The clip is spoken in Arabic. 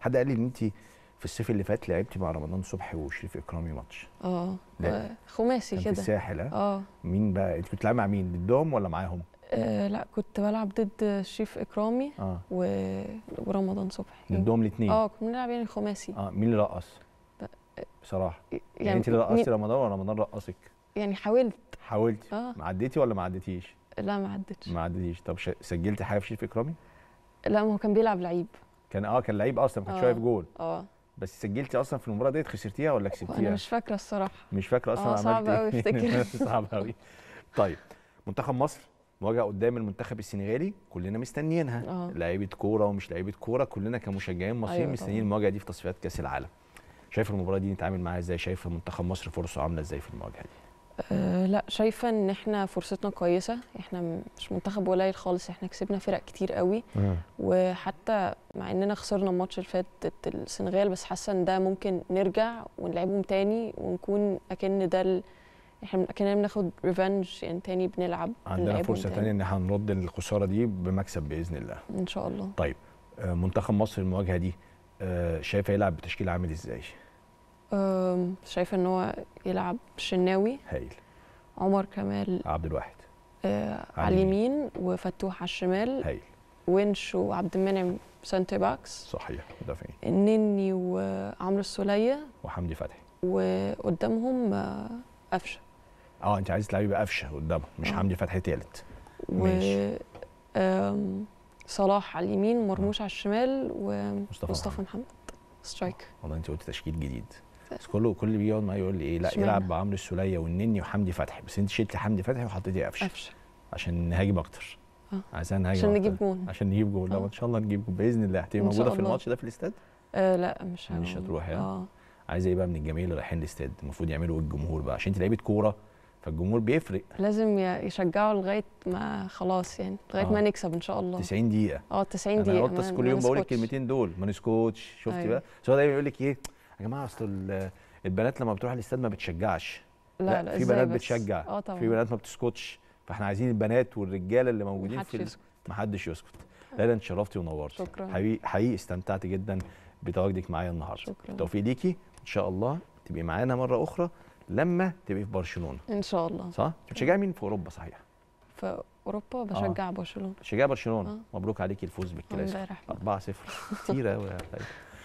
حد قال لي ان انت في الصيف اللي فات لعبتي مع رمضان صبحي وشريف اكرامي ماتش اه, آه. خماسي كده في الساحل آه. اه مين بقى انت كنت بتلعب مع مين ضدهم ولا معاهم آه لا كنت بلعب ضد شريف اكرامي آه. و... ورمضان صبحي يعني ضدهم الاثنين اه كنا بنلعب يعني خماسي اه مين اللي رقص بصراحه يعني, يعني انت اللي رقصتي رمضان ولا رمضان رقصك يعني حاولت حاولتي آه. عديتي ولا ما عديتيش لا ما عدتش ما عدتيش طب سجلتي حاجه في شريف اكرامي لا ما هو كان بيلعب لعيب كان اه كان لعيب اصلا ما كانش شايف آه. جول اه بس سجلتي اصلا في المباراه ديت خسرتيها ولا كسبتيها؟ انا مش فاكره الصراحه مش فاكره اصلا آه، عملت صعب قوي إيه؟ افتكر صعب قوي طيب منتخب مصر مواجهه قدام المنتخب السنغالي كلنا مستنيينها آه. لعيبه كوره ومش لعيبه كوره كلنا كمشجعين مصريين أيوة مستنيين المواجهه دي في تصفيات كاس العالم شايف المباراه دي نتعامل معاها ازاي شايف منتخب مصر فرصه عامله ازاي في المواجهه دي آه، لا شايفه ان احنا فرصتنا كويسه احنا مش منتخب قليل خالص احنا كسبنا فرق كتير قوي وحتى مع اننا خسرنا الماتش اللي فات السنغال بس حاسه ان ده ممكن نرجع ونلعبهم تاني ونكون اكن ده ال... احنا اكننا بناخد ريفنج يعني تاني بنلعب عندنا فرصه تانية ان احنا نرد الخساره دي بمكسب باذن الله ان شاء الله طيب آه، منتخب مصر المواجهه دي آه، شايفه يلعب بتشكيل عامل ازاي؟ شايفه ان هو يلعب شناوي هايل عمر كمال عبد الواحد آه على اليمين وفتوح على الشمال هايل ونش وعبد المنعم سنتر باكس صحيح مدافعين النني وعمرو السوليه وحمدي فتحي وقدامهم آه، قفشه اه انت عايز تلعبي بقفشه قدامها مش آه. حمدي فتحي ثالث و صلاح على اليمين مرموش آه. على الشمال ومصطفى محمد سترايك والله انت قلت تشكيل جديد بس كله كل اللي بيقعد معايا يقول لي ايه لا يلعب بعمرو السوليه والنني وحمدي فتحي بس انت شلت حمدي فتحي وحطيتي إيه؟ قفشه قفشه عشان نهاجم اكتر آه. عشان نهاجم عشان نجيب جون عشان نجيب جون لو آه. ان شاء الله نجيب جون باذن الله هتبقى موجوده في الماتش ده في الاستاد آه لا مش مش هتروح يعني آه. عايزه ايه بقى من الجماهير اللي رايحين الاستاد المفروض يعملوا ايه الجمهور بقى عشان انت لعيبه كوره فالجمهور بيفرق لازم يشجعوا لغايه ما خلاص يعني لغايه آه. ما نكسب ان شاء الله 90 دقيقه اه 90 دقيقه انا قلت كل يوم بقول الكلمتين دول ما نسكتش شفتي أيوه. بقى هو دايما يقول لك ايه يا جماعه اصل البنات لما بتروح الاستاد ما بتشجعش لا لا, لا في بنات بتشجع اه طبعا في بنات ما بتسكتش فاحنا عايزين البنات والرجاله اللي موجودين في يسكت. محدش يسكت لا انت شرفتي ونورتي شكرا حقيقي حقيقي استمتعت جدا بتواجدك معايا النهارده شكرا التوفيق ليكي ان شاء الله تبقي معانا مره اخرى لما تبقي في برشلونه ان شاء الله صح بتشجعي مين في اوروبا صحيح في اوروبا بشجع آه. برشلونه بتشجعي برشلونه آه. مبروك عليكي الفوز بالكلاسيكو 4-0 كتير قوي يا